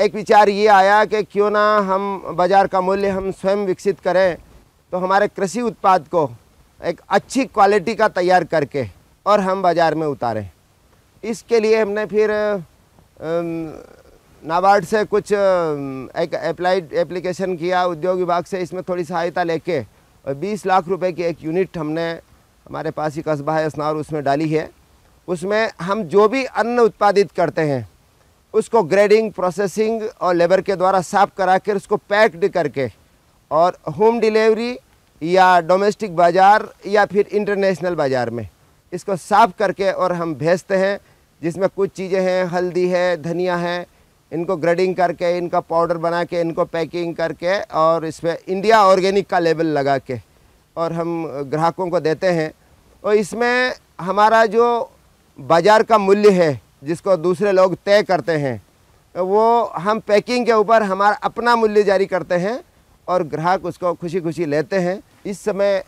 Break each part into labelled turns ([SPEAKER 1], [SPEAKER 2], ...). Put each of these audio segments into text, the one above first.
[SPEAKER 1] एक विचार ये आया कि क्यों ना हम बाज़ार का मूल्य हम स्वयं विकसित करें तो हमारे कृषि उत्पाद को एक अच्छी क्वालिटी का तैयार करके और हम बाज़ार में उतारें इसके लिए हमने फिर नाबार्ड से कुछ एक अप्लाइड एप्लीकेशन किया उद्योग विभाग से इसमें थोड़ी सहायता लेके और 20 लाख रुपए की एक यूनिट हमने हमारे पास ही कस्बा है स्नार उसमें डाली है उसमें हम जो भी अन्न उत्पादित करते हैं उसको ग्रेडिंग प्रोसेसिंग और लेबर के द्वारा साफ करा कर उसको पैक्ड करके और होम डिलीवरी या डोमेस्टिक बाज़ार या फिर इंटरनेशनल बाज़ार में इसको साफ करके और हम भेजते हैं जिसमें कुछ चीज़ें हैं हल्दी है धनिया है इनको ग्रेडिंग करके इनका पाउडर बना के इनको पैकिंग करके और इसमें इंडिया ऑर्गेनिक का लेबल लगा के और हम ग्राहकों को देते हैं और इसमें हमारा जो बाज़ार का मूल्य है जिसको दूसरे लोग तय करते हैं वो हम पैकिंग के ऊपर हमारा अपना मूल्य जारी करते हैं और ग्राहक उसको खुशी खुशी लेते हैं इस समय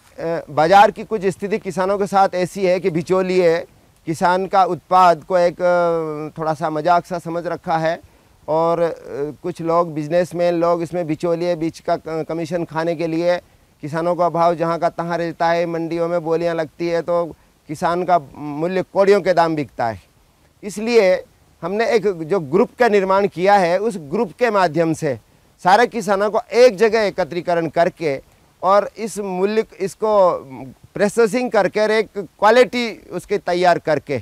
[SPEAKER 1] बाज़ार की कुछ स्थिति किसानों के साथ ऐसी है कि बिचौली है किसान का उत्पाद को एक थोड़ा सा मजाक सा समझ रखा है और कुछ लोग बिजनेसमैन लोग इसमें बिचौलिए बीच का कमीशन खाने के लिए किसानों का भाव जहाँ का तहाँ रहता है मंडियों में बोलियाँ लगती है तो किसान का मूल्य कौड़ियों के दाम बिकता है इसलिए हमने एक जो ग्रुप का निर्माण किया है उस ग्रुप के माध्यम से सारे किसानों को एक जगह एकत्रीकरण करके और इस मूल्य इसको प्रोसेसिंग करके एक क्वालिटी उसके तैयार करके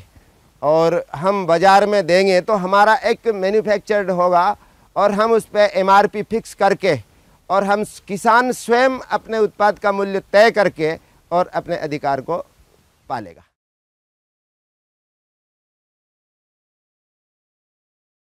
[SPEAKER 1] और हम बाज़ार में देंगे तो हमारा एक मैन्युफैक्चर्ड होगा और हम उस पर एम फिक्स करके और हम किसान स्वयं अपने उत्पाद का मूल्य तय करके और अपने अधिकार को पालेगा